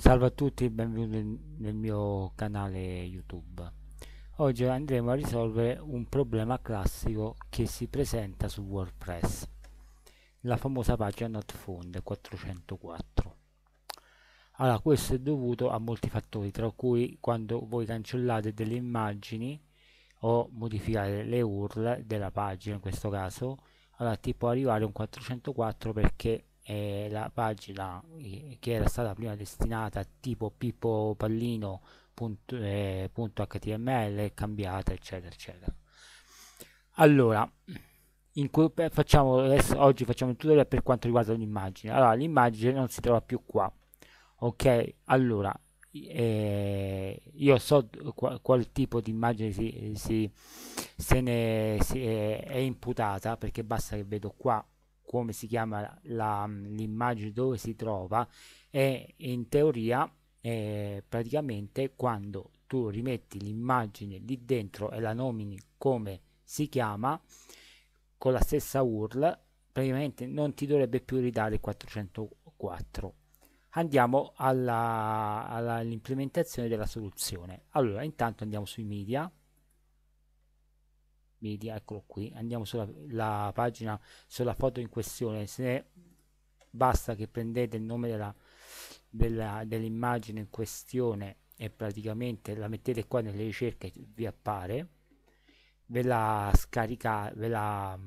Salve a tutti e benvenuti nel mio canale YouTube. Oggi andremo a risolvere un problema classico che si presenta su WordPress, la famosa pagina not found 404. Allora, questo è dovuto a molti fattori, tra cui quando voi cancellate delle immagini o modificate le URL della pagina in questo caso, allora ti può arrivare un 404 perché eh, la pagina che era stata prima destinata tipo pippo pallino punto, eh, punto html è cambiata eccetera eccetera allora cui, facciamo adesso, oggi facciamo il tutorial per quanto riguarda l'immagine allora l'immagine non si trova più qua ok allora eh, io so qual, qual tipo di immagine si, si, se ne, si, è, eh, è imputata perché basta che vedo qua come si chiama la, l'immagine dove si trova è in teoria eh, praticamente quando tu rimetti l'immagine lì dentro e la nomini come si chiama con la stessa URL praticamente non ti dovrebbe più ridare il 404 andiamo alla, alla, all'implementazione della soluzione allora intanto andiamo sui media media eccolo qui andiamo sulla pagina sulla foto in questione se basta che prendete il nome della, della, dell'immagine in questione e praticamente la mettete qua nelle ricerche vi appare ve la scaricate ve la,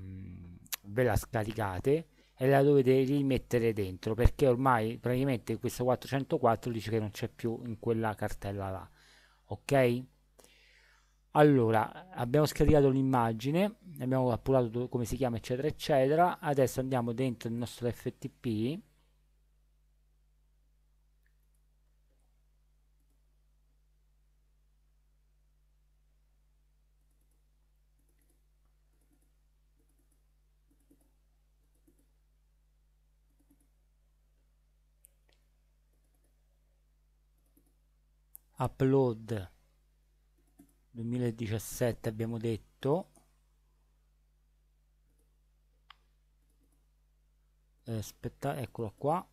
ve la scaricate e la dovete rimettere dentro perché ormai praticamente questo 404 dice che non c'è più in quella cartella là ok allora, abbiamo scaricato l'immagine, abbiamo appurato come si chiama, eccetera, eccetera. Adesso andiamo dentro il nostro FTP. Upload 2017 abbiamo detto eh, aspetta eccolo qua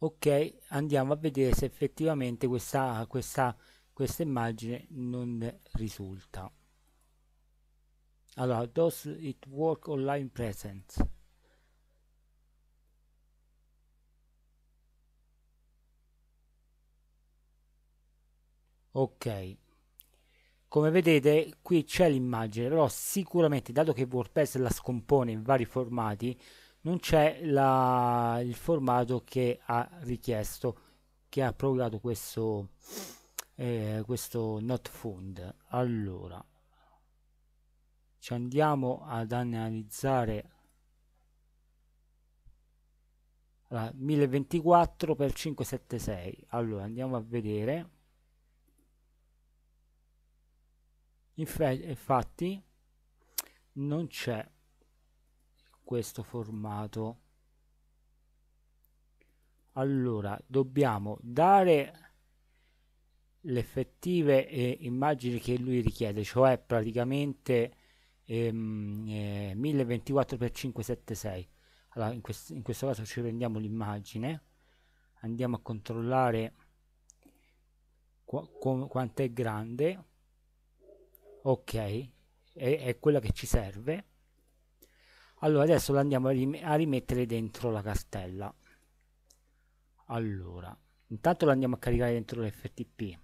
ok andiamo a vedere se effettivamente questa, questa, questa immagine non risulta allora does it work online presence ok come vedete qui c'è l'immagine però sicuramente dato che WordPress la scompone in vari formati non c'è la... il formato che ha richiesto che ha procurato questo eh, questo not found allora ci andiamo ad analizzare allora, 1024 x 576 allora andiamo a vedere infatti non c'è questo formato allora dobbiamo dare le effettive eh, immagini che lui richiede cioè praticamente ehm, eh, 1024x576 allora in, quest in questo caso ci prendiamo l'immagine andiamo a controllare qu quanto è grande ok è, è quella che ci serve allora adesso la andiamo a, rim a rimettere dentro la cartella allora intanto la andiamo a caricare dentro l'ftp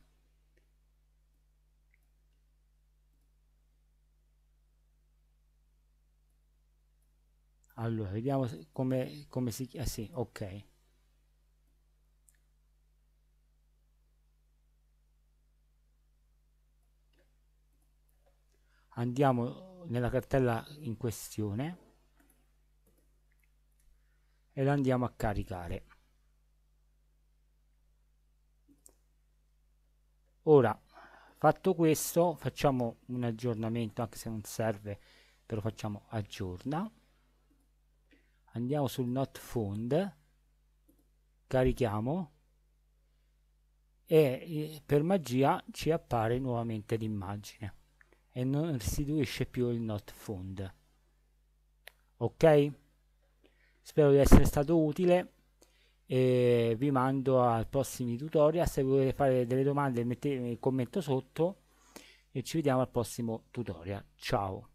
allora vediamo come, come si chiama eh sì, ok andiamo nella cartella in questione e la andiamo a caricare ora fatto questo facciamo un aggiornamento anche se non serve però facciamo aggiorna andiamo sul not found carichiamo e eh, per magia ci appare nuovamente l'immagine e non restituisce più il not found ok spero di essere stato utile e vi mando ai prossimi tutorial se volete fare delle domande mettete il commento sotto e ci vediamo al prossimo tutorial ciao